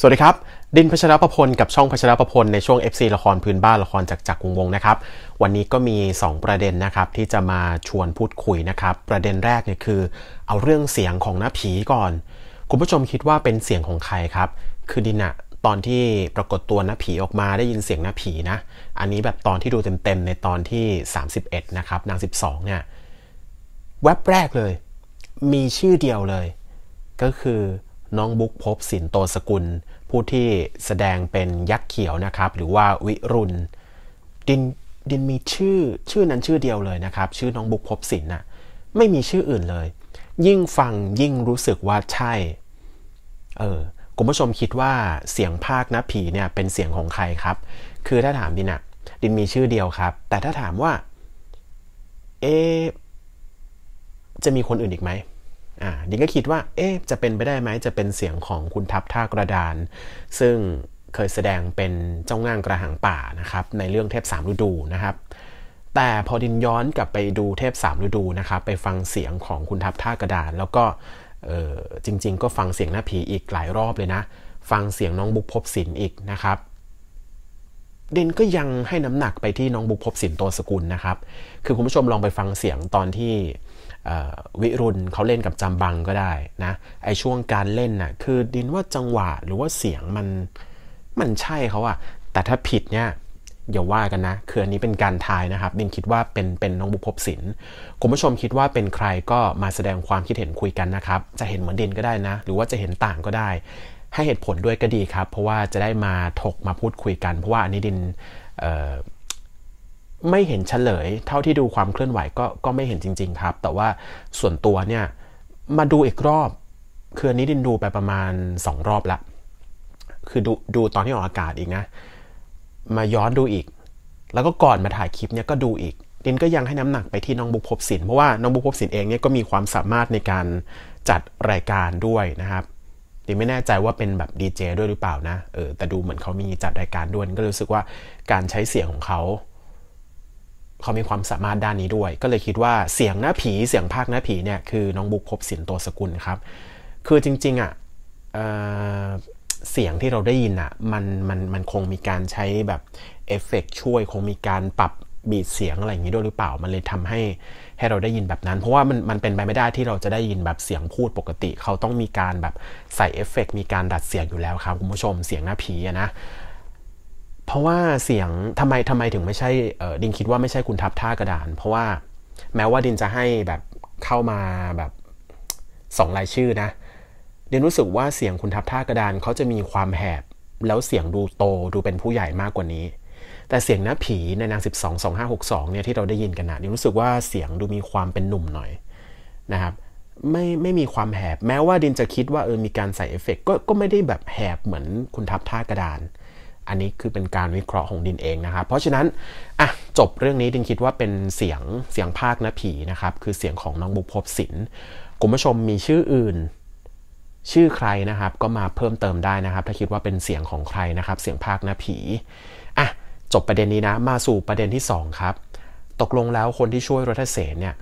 สวัสดีครับดินพัชรประพลกับช่องพัชรประพลในช่วง FC ละครพื้นบ้านละครจากจักวงวงนะครับ วันนี้ก็มี 2 ประเด็นนะครับที่จะมาชวนพูดคุยนะครับ ประเด็นแรกเนี่ยคือเอาเรื่องเสียงของหน้าผีก่อน คุณผู้ชมคิดว่าเป็นเสียงของใครครับ คือดินอะตอนที่ปรากฏตัวหน้าผีออกมาได้ยินเสียงหน้าผีนะ อันนี้แบบตอนที่ดูเต็มๆในตอนที่ 31นะครับนาง12เนี่ยแวบแรกเลย มีชื่อเดียวเลย ก็คือน้องบุ๊กพบสินโตสกุล ผู้ที่แสดงเป็นยักษ์เขียวนะครับ หรือว่าวิรุณดินดินมีชื่อชื่อนั้นชื่อเดียวเลยนะครับ ชื่อน้องบุ๊กพบสินนะ่ะไม่มีชื่ออื่นเลย ยิ่งฟังยิ่งรู้สึกว่าใช่ เออคุณผู้ชมคิดว่าเสียงภาคนะผีเนี่ย เป็นเสียงของใครครับ คือถ้าถามดินอะดินมีชื่อเดียวครับ แต่ถ้าถามว่าเอจะมีคนอื่นอีกไหมอ่าดิงก็คิดว่า เอ๊ะ จะเป็นไปได้ไหมจะเป็นเสียงของคุณทัพท่ากระดาน ซึ่งเคยแสดงเป็นเจ้าง่างกระหังป่านะครับ ในเรื่องเทพสามฤดูนะครับ แต่พอดินย้อนกลับไปดูเทพสามฤดูนะครับ ไปฟังเสียงของคุณทัพท่ากระดาน แล้วก็จริง ๆ ก็ฟังเสียงหน้าผีอีกหลายรอบเลยนะ ฟังเสียงน้องบุกพบศิลอีกนะครับ ดินก็ยังให้น้ำหนักไปที่น้องบุกพบศิลตัวสกุลนะครับ คือคุณผู้ชมลองไปฟังเสียงตอนที่วิรุณเขาเล่นกับจำบังก็ได้นะ ไอช่วงการเล่นน่ะคือดินว่าจังหวะหรือว่าเสียงมันมันใช่เขาอะแต่ถ้าผิดเนี่ยอย่าว่ากันนะคืออันนี้เป็นการทายนะครับ ดินคิดว่าเป็นเป็นน้องบุพศิลป์คุณผู้ชมคิดว่าเป็นใครก็มาแสดงความคิดเห็นคุยกันนะครับ จะเห็นเหมือนดินก็ได้นะ หรือว่าจะเห็นต่างก็ได้ ให้เหตุผลด้วยก็ดีครับ เพราะว่าจะได้มาถกมาพูดคุยกันเพราะว่าอันนี้ดินไม่เห็นเฉลย เท่าที่ดูความเคลื่อนไหวก็ก็ไม่เห็นจริงๆครับ แต่ว่าส่วนตัวเนี่ยมาดูอีกรอบคืออันนี้ดินดูไปประมาณ 2 รอบละคือดูดูตอนที่ออกอากาศอีกนะ มาย้อนดูอีก แล้วก็ก่อนมาถ่ายคลิปเนี่ยก็ดูอีก ดินก็ยังให้น้ำหนักไปที่น้องบุพบศิลป์เพราะว่าน้องบุพบศิลป์เองเนี่ยก็มีความสามารถในการจัดรายการด้วยนะครับดินไม่แน่ใจว่าเป็นแบบดีเจด้วยหรือเปล่านะ เออ แต่ดูเหมือนเขามีจัดรายการด้วยก็รู้สึกว่าการใช้เสียงของเขาเขา มี ความ สามารถ ด้าน นี้ ด้วย ก็ เลย คิดว่าเสียง หน้า ผี เสียงภาคหน้า ผี เนี่ย คือ น้อง บุ๊กพบสินโตสกุล ครับ คือ จริง ๆอ่ะเสียง ที่ เรา ได้ยินอ่ะมัน มัน มัน คง มี การ ใช้ แบบ เอฟเฟกช่วย คง มี การ ปรับบีดเสียง อะไร อย่างนี้ ด้วย หรือเปล่ามันเลยทำให้ ให้ เรา ได้ยิน แบบ นั้น เพราะว่า มัน มัน เป็น ไป ไม่ได้ ที่ เรา จะ ได้ยิน แบบ เสียง พูด ปกติ เขาต้อง มี การ แบบ ใส่ เอฟเฟกมี การ ดัด เสียง อยู่แล้วครับ คุณผู้ชมเสียงหน้าผีนะเพราะว่าเสียงทำไมทำไมถึงไม่ใช่ดินคิดว่าไม่ใช่คุณทับท่ากระดาน เพราะว่าแม้ว่าดินจะให้แบบเข้ามาแบบสองรายชื่อนะดินรู้สึกว่าเสียงคุณทับท่ากระดานเขาจะมีความแหบแล้วเสียงดูโตดูเป็นผู้ใหญ่มากกว่านี้ แต่เสียงน้าผีในนาง 12 2562 เนี่ยที่เราได้ยินกันนะดินรู้สึกว่าเสียงดูมีความเป็นหนุ่มหน่อยนะครับไม่ไม่มีความแหบแม้ว่าดินจะคิดว่าเออมีการใส่เอฟเฟกก็ก็ไม่ได้แบบแหบเหมือนคุณทับท่ากระดานอันนี้คือเป็นการวิเคราะห์ของดินเองนะครับ เพราะฉะนั้นอ่ะจบเรื่องนี้ดินคิดว่าเป็นเสียงเสียงภาคนะผีนะครับคือเสียงของน้องบุพบศิลป์คุณผู้ชมมีชื่ออื่นชื่อใครนะครับ ก็มาเพิ่มเติมได้นะครับ ถ้าคิดว่าเป็นเสียงของใครนะครับ เสียงภาคนะผีอ่ะจบประเด็นนี้นะมาสู่ประเด็นที่2ครับตกลงแล้วคนที่ช่วยรัฐเสนเนี่ย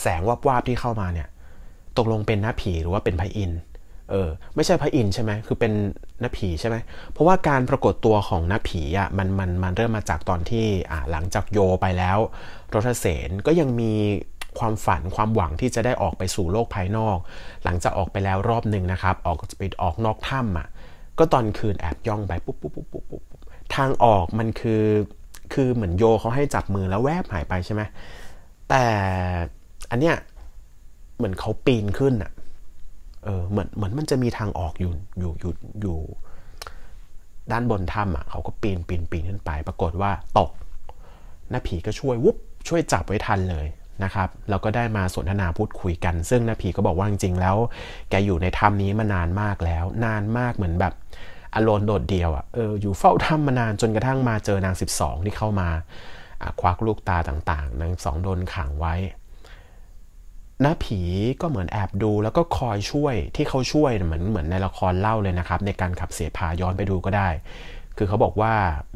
แสงวับวบที่เข้ามาเนี่ยตกลงเป็นหน้าผีหรือว่าเป็นพระอินทร์เออไม่ใช่พระอินใช่ไหม คือเป็นนักผีใช่ไหม เพราะว่าการปรากฏตัวของนักผีอ่ะมันมันมันเริ่มมาจากตอนที่อ่าหลังจากโยไปแล้วรถเสนก็ยังมีความฝันความหวังที่จะได้ออกไปสู่โลกภายนอก หลังจากออกไปแล้วรอบหนึ่งนะครับ ออกไปออกนอกถ้ำอ่ะก็ตอนคืนแอบย่องไปปุ๊บปุ๊บปุ๊บปุ๊บปุ๊บทางออกมันคือคือเหมือนโยเขาให้จับมือแล้วแวบหายไปใช่ไหมแต่อันเนี้ยเหมือนเขาปีนขึ้นอ่ะเออเหมือนเหมือนมันจะมีทางออกอยู่อยู่อยู่อยู่ด้านบนถ้ำอ่ะเขาก็ปีนปีนปีนขึ้นไป ปรากฏว่าตกน้าผีก็ช่วยวุบช่วยจับไว้ทันเลยนะครับแล้วก็ได้มาสนทนาพูดคุยกัน ซึ่งน้าผีก็บอกว่าจริงๆแล้ว แกอยู่ในถ้ำนี้มานานมากแล้ว นานมากเหมือนแบบอโลนโดดเดียวอ่ะเอออยู่เฝ้าถ้ำมานานจนกระทั่งมาเจอนาง 12 ที่เข้ามาควักลูกตาต่างๆนางสองโดนขังไว้น้าผีก็เหมือนแอบดูแล้วก็คอยช่วยที่เขาช่วยเหมือนเหมือนในละครเล่าเลยนะครับในการขับเสพาย้อนไปดูก็ได้ คือเขาบอกว่า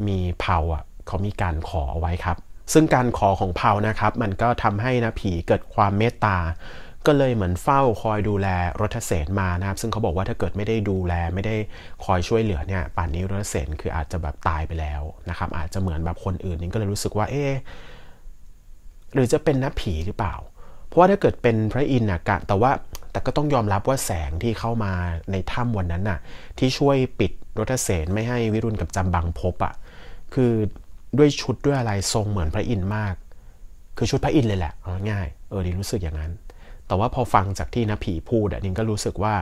มีเผาอ่ะเขามีการขอเอาไว้ครับซึ่งการขอของเผานะครับมันก็ทำให้น้าผีเกิดความเมตตา ก็เลยเหมือนเฝ้าคอยดูแลรถเสนมานะครับ ซึ่งเขาบอกว่าถ้าเกิดไม่ได้ดูแลไม่ได้คอยช่วยเหลือเนี่ยป่านนี้รถเสนคืออาจจะแบบตายไปแล้วนะครับอาจจะเหมือนแบบคนอื่นนี่ก็เลยรู้สึกว่าเอ๊หรือจะเป็นน้าผีหรือเปล่าราะว่าถ้าเกิดเป็นพระอินทร์นะกะแต่ว่าแต่ก็ต้องยอมรับว่าแสงที่เข้ามาในถ้ำวันนั้นน่ะ ที่ช่วยปิดรถเสนไม่ให้วิรุณกับจำบังพบอะ่ะ คือด้วยชุดด้วยอะไรทรงเหมือนพระอินทร์มาก คือชุดพระอินทร์เลยแหละเอาง่าย เออดิรู้สึกอย่างนั้น แต่ว่าพอฟังจากที่น้าผีพูดอะดิงก็รู้สึกว่า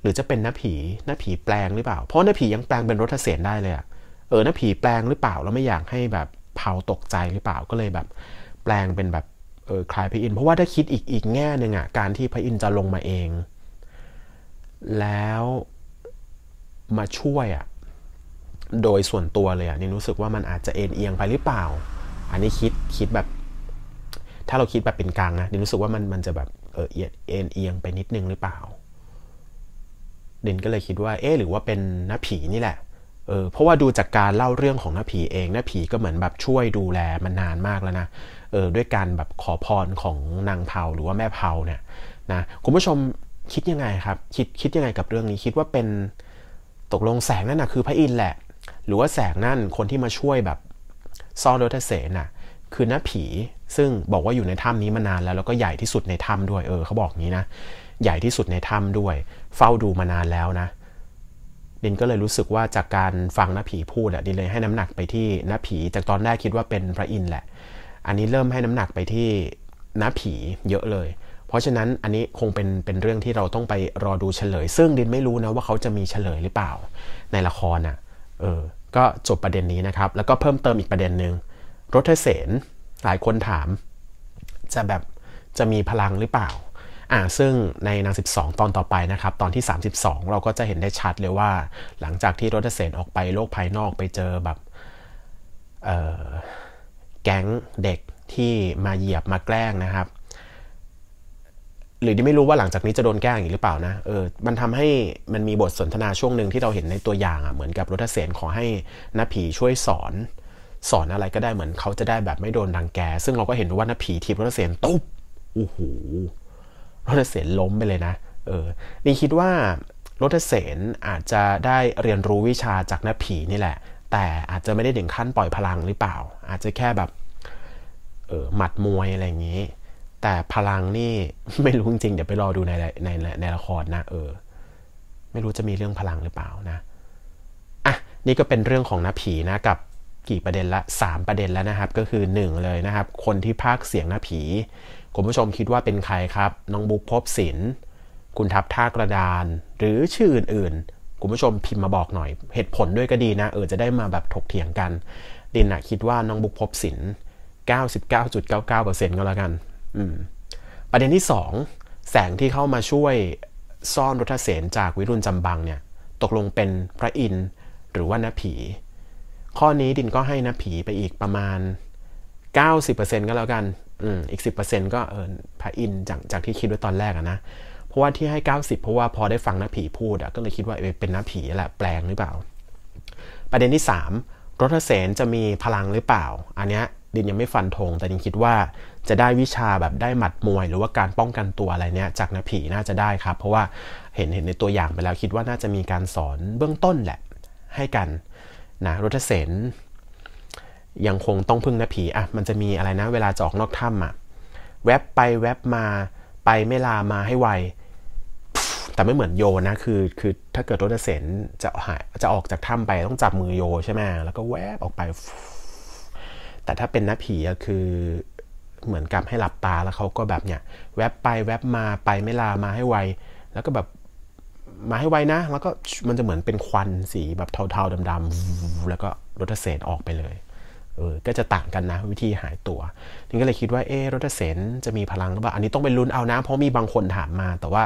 หรือจะเป็นน้าผีน้าผีแปลงหรือเปล่า เพราะน้าผียังแปลงเป็นรถเสนได้เลยอะเออน้าผีแปลงหรือเปล่าแล้วไม่อยากให้แบบเผาตกใจหรือเปล่าก็เลยแบบ แปลงเป็นแบบเออคลายพระอินทร์เพราะว่าถ้าคิดอีกอีกแง่หนึ่งอะการที่พระอินทร์จะลงมาเอง แล้วมาช่วยอะโดยส่วนตัวเลยอะนี่รู้สึกว่ามันอาจจะเอ็นเอียงไปหรือเปล่า อันนี้คิดคิดแบบ ถ้าเราคิดแบบเป็นกลางนะนี่รู้สึกว่ามันมันจะแบบเออเอ็นเอียงไปนิดนึงหรือเปล่า เดนก็เลยคิดว่าเอ๊หรือว่าเป็นน้าผีนี่แหละเออเพราะว่าดูจากการเล่าเรื่องของน้าผีเองน้าผีก็เหมือนแบบช่วยดูแลมานานมากแล้วนะเออด้วยการแบบขอพรของนางเผาหรือว่าแม่เผาเนี่ยนะคุณผู้ชมคิดยังไงครับ คิดคิดยังไงกับเรื่องนี้คิดว่าเป็น ตกลงแสงนั่นนะคือพระอินทร์แหละ หรือว่าแสงนั่นคนที่มาช่วยแบบซ่อนรถเสนน่ะ คือน้าผีซึ่งบอกว่าอยู่ในถ้ำนี้มานานแล้วแล้วก็ใหญ่ที่สุดในถ้ำด้วย เออเขาบอกงี้นะใหญ่ที่สุดในถ้ำด้วยเฝ้าดูมานานแล้วนะดินก็เลยรู้สึกว่าจากการฟังน้าผีพูดอ่ะดินเลยให้น้ำหนักไปที่น้าผี จากตอนแรกคิดว่าเป็นพระอินทร์แหละ อันนี้เริ่มให้น้ำหนักไปที่น้าผีเยอะเลย เพราะฉะนั้นอันนี้คงเป็นเป็นเรื่องที่เราต้องไปรอดูเฉลย ซึ่งดินไม่รู้นะว่าเขาจะมีเฉลยหรือเปล่าในละครอ่ะเออก็จบประเด็นนี้นะครับ แล้วก็เพิ่มเติมอีกประเด็นหนึ่งรถเสนหลายคนถาม จะแบบจะมีพลังหรือเปล่าอ่า ซึ่งในนาง12 ตอนต่อไปนะครับ ตอนที่ 32 เราก็จะเห็นได้ชัดเลยว่า หลังจากที่รถเสนออกไปโลกภายนอกไปเจอแบบแก๊งเด็กที่มาเหยียบมาแกล้งนะครับ หรือที่ไม่รู้ว่าหลังจากนี้จะโดนแกล้งอีกหรือเปล่านะเออ มันทำให้มันมีบทสนทนาช่วงหนึ่งที่เราเห็นในตัวอย่างอะ่ะเหมือนกับรถเสนขอให้น้าผีช่วยสอน สอนอะไรก็ได้เหมือนเขาจะได้แบบไม่โดนดังแกซึ่งเราก็เห็นว่าน้าผีทีมรถเสนตุ๊บโอ้โหรถเสนล้มไปเลยนะ เออ นี่คิดว่ารถเสนอาจจะได้เรียนรู้วิชาจากน้าผีนี่แหละ แต่อาจจะไม่ได้ถึงขั้นปล่อยพลังหรือเปล่า อาจจะแค่แบบ เออ หมัดมวยอะไรอย่างนี้ แต่พลังนี่ไม่รู้จริง เดี๋ยวไปรอดูในในในละครนะเออ ไม่รู้จะมีเรื่องพลังหรือเปล่านะ อ่ะ นี่ก็เป็นเรื่องของน้าผีนะกับ กี่ประเด็นละ3ประเด็นแล้วนะครับ ก็คือ1เลยนะครับ คนที่พากเสียงหน้าผีคุณผู้ชมคิดว่าเป็นใครครับ น้องบุ๊กพบศิลคุณทับท่ากระดาน หรือชื่ออื่นๆคุณผู้ชมพิมพ์มาบอกหน่อยเหตุผลด้วยก็ดีนะเออจะได้มาแบบถกเถียงกัน ดินอะคิดว่าน้องบุ๊กพบศิล99.99%ก็แล้วกันอืมประเด็นที่ 2 แสงที่เข้ามาช่วยซ่อนรฐเสนจากวิรุณจำบังเนี่ยตกลงเป็นพระอินทร์หรือว่านาผี ข้อนี้ดินก็ให้นาผีไปอีกประมาณ 90%ก็แล้วกันอีกสิบเเปอร์ซ็นต์ก็เออพระอินจากจากที่คิดไว้ตอนแรกอะนะเพราะว่าที่ให้เก้าสิบเพราะว่าพอได้ฟังน้าผีพูดอะก็เลยคิดว่าเป็นน้าผีแหละ แปลงหรือเปล่า ประเด็นที่สามรถเสนจะมีพลังหรือเปล่า อันเนี้ยดินยังไม่ฟันธงแต่ดินคิดว่าจะได้วิชาแบบได้หมัดมวย หรือว่าการป้องกันตัวอะไรเนี้ย จากนาผีน่าจะได้ครับ เพราะว่าเห็นเห็นในตัวอย่างไปแล้วคิดว่าน่าจะมีการสอนเบื้องต้นแหละให้กันนะรถเสนยังคงต้องพึ่งนะผี อ่ะ มันจะมีอะไรนะ เวลาจอกนอกถ้ำอ่ะ แวบไปแวบมา ไปไม่ลามาให้ไว แต่ไม่เหมือนโยนะ คือ คือถ้าเกิดรถเสนจะหายจะออกจากถ้ำไป ต้องจับมือโยใช่ไหมแล้วก็แวบออกไป แต่ถ้าเป็นนะผีคือ เหมือนกับให้หลับตาแล้วเขาก็แบบเนี่ย แวบไปแวบมา ไปไม่ลามาให้ไว แล้วก็แบบ มาให้ไวนะ แล้วก็ มันจะเหมือนเป็นควันสีแบบเทาๆดำๆแล้วก็รถเสนออกไปเลยเออก็จะต่างกันนะวิธีหายตัวนี่ก็เลยคิดว่าเออรถเสนจะมีพลังหรือเปล่า อันนี้ต้องไปลุ้นเอานะ เพราะมีบางคนถามมา แต่ว่า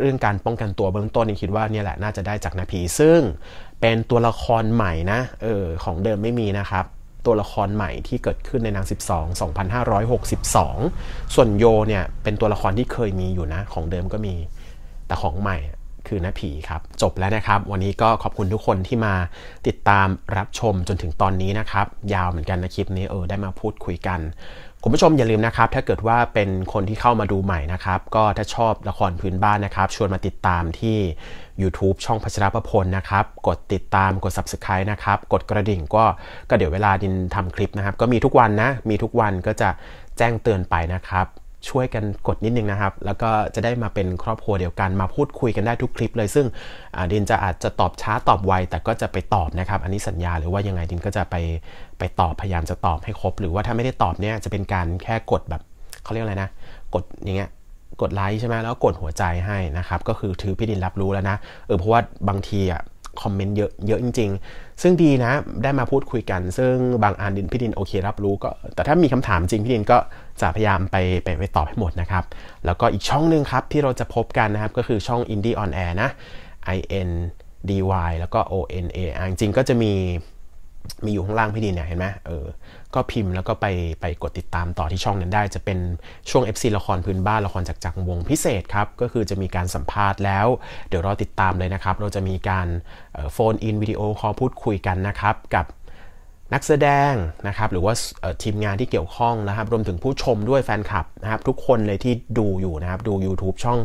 เรื่องการป้องกันตัวเบื้องต้นนี่คิดว่าเนี่ยแหละน่าจะได้จากนาพีซึ่งเป็นตัวละครใหม่นะเออของเดิมไม่มีนะครับตัวละครใหม่ที่เกิดขึ้นในนาง12 2562ส่วนโยเนี่ยเป็นตัวละครที่เคยมีอยู่นะของเดิมก็มีแต่ของใหม่คือนผีครับ จบแล้วนะครับ วันนี้ก็ขอบคุณทุกคนที่มาติดตามรับชมจนถึงตอนนี้นะครับยาวเหมือนกันนะคลิปนี้เออได้มาพูดคุยกัน คุณผู้ชมอย่าลืมนะครับถ้าเกิดว่าเป็นคนที่เข้ามาดูใหม่นะครับ ก็ถ้าชอบละครพื้นบ้านนะครับ ชวนมาติดตามที่ YouTube ช่องพัชรประพลนะครับ กดติดตามกด Subscribe นะครับกดกระดิ่งก็ก็เดี๋ยวเวลาดินทำคลิปนะครับ ก็มีทุกวันนะมีทุกวันก็จะแจ้งเตือนไปนะครับช่วยกันกดนิดนึงนะครับ แล้วก็จะได้มาเป็นครอบครัวเดียวกัน มาพูดคุยกันได้ทุกคลิปเลย ซึ่งดินจะอาจจะตอบช้าตอบไวแต่ก็จะไปตอบนะครับ อันนี้สัญญาหรือว่ายังไงดินก็จะไปไปตอบ พยายามจะตอบให้ครบ หรือว่าถ้าไม่ได้ตอบเนี่ยจะเป็นการแค่กดแบบเขาเรียกอะไรนะ กดอย่างเงี้ย กดไลค์ใช่ไหมแล้วกดหัวใจให้นะครับ ก็คือถือพี่ดินรับรู้แล้วนะ เออเพราะว่าบางทีอ่ะคอมเมนต์เยอะเยอะจริง ๆ ซึ่งดีนะ ได้มาพูดคุยกัน ซึ่งบางอันดินพี่ดินโอเครับรู้ก็ แต่ถ้ามีคำถามจริงพี่ดินก็จะพยายามไปไปไปตอบให้หมดนะครับ แล้วก็อีกช่องหนึ่งครับ ที่เราจะพบกันนะครับ ก็คือช่อง Indie on Air นะ i n d y แล้วก็ o n a จริงก็จะมีมีอยู่ข้างล่างพี่ดีเนี่ยเห็นไหมเออ ก็พิมพ์แล้วก็ไปไปกดติดตามต่อที่ช่องนั้นได้ จะเป็นช่วง FC ละครพื้นบ้าน ละครจากจักรวงพิเศษครับ ก็คือจะมีการสัมภาษณ์แล้วเดี๋ยวรอติดตามเลยนะครับ เราจะมีการโฟนอินวิดีโอคอลพูดคุยกันนะครับกับนักแสดงนะครับหรือว่าทีมงานที่เกี่ยวข้องนะครับ รวมถึงผู้ชมด้วยแฟนคลับนะครับ ทุกคนเลยที่ดูอยู่นะครับดู YouTube ช่อง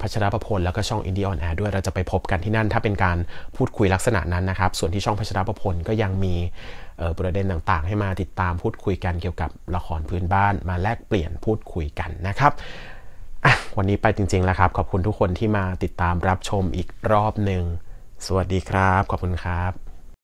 พัชรประพลแล้วก็ช่อง i n d i อ on Air ด้วยเราจะไปพบกันที่นั่นถ้าเป็นการพูดคุยลักษณะนั้นนะครับส่วนที่ช่องพัชรประพลก็ยังมีประเด็นต่างๆ ให้มาติดตามพูดคุยกันเกี่ยวกับละครพื้นบ้าน มาแลกเปลี่ยนพูดคุยกันนะครับวันนี้ไปจริงๆแล้วครับ ขอบคุณทุกคนที่มาติดตามรับชมอีกรอบหนึ่งสวัสดีครับ ขอบคุณครับ